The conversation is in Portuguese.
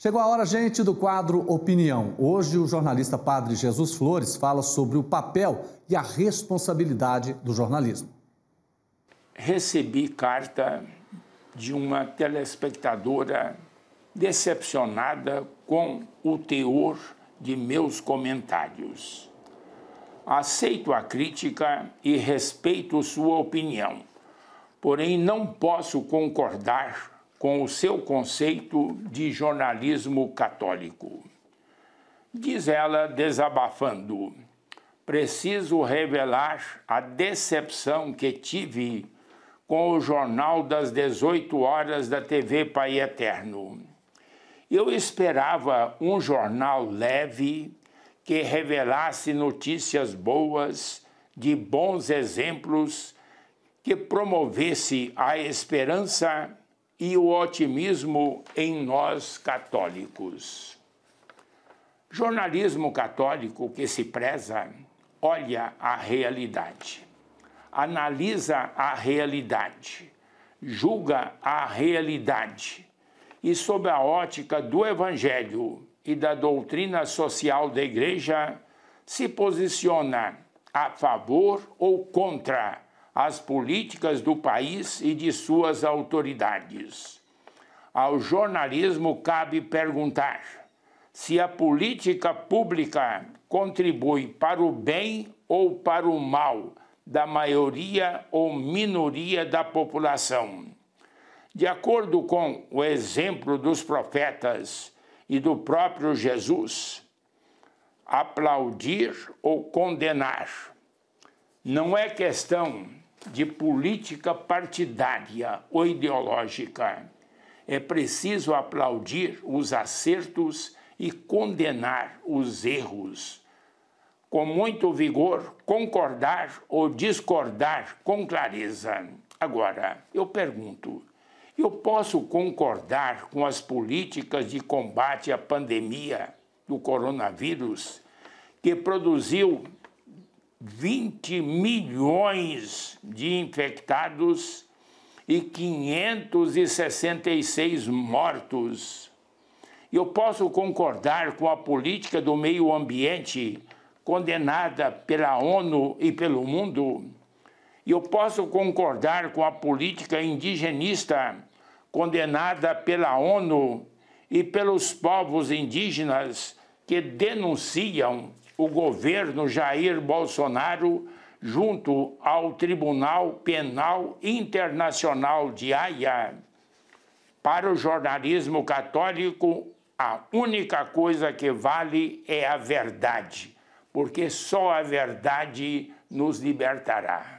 Chegou a hora, gente, do quadro Opinião. Hoje, o jornalista Padre Jesus Flores fala sobre o papel e a responsabilidade do jornalismo. Recebi carta de uma telespectadora decepcionada com o teor de meus comentários. Aceito a crítica e respeito sua opinião, porém não posso concordar com o seu conceito de jornalismo católico. Diz ela, desabafando: Preciso revelar a decepção que tive com o jornal das 18 horas da TV Pai Eterno. Eu esperava um jornal leve que revelasse notícias boas, de bons exemplos, que promovesse a esperança e o otimismo em nós católicos. Jornalismo católico que se preza olha a realidade, analisa a realidade, julga a realidade e, sob a ótica do Evangelho e da doutrina social da Igreja, se posiciona a favor ou contra as políticas do país e de suas autoridades. Ao jornalismo cabe perguntar se a política pública contribui para o bem ou para o mal da maioria ou minoria da população. De acordo com o exemplo dos profetas e do próprio Jesus, aplaudir ou condenar não é questão de política partidária ou ideológica. É preciso aplaudir os acertos e condenar os erros. Com muito vigor, concordar ou discordar com clareza. Agora, eu pergunto: eu posso concordar com as políticas de combate à pandemia do coronavírus, que produziu 20 milhões de infectados e 566 mortos. Eu posso concordar com a política do meio ambiente condenada pela ONU e pelo mundo. Eu posso concordar com a política indigenista condenada pela ONU e pelos povos indígenas que denunciam o governo Jair Bolsonaro junto ao Tribunal Penal Internacional de Haia. Para o jornalismo católico, a única coisa que vale é a verdade, porque só a verdade nos libertará.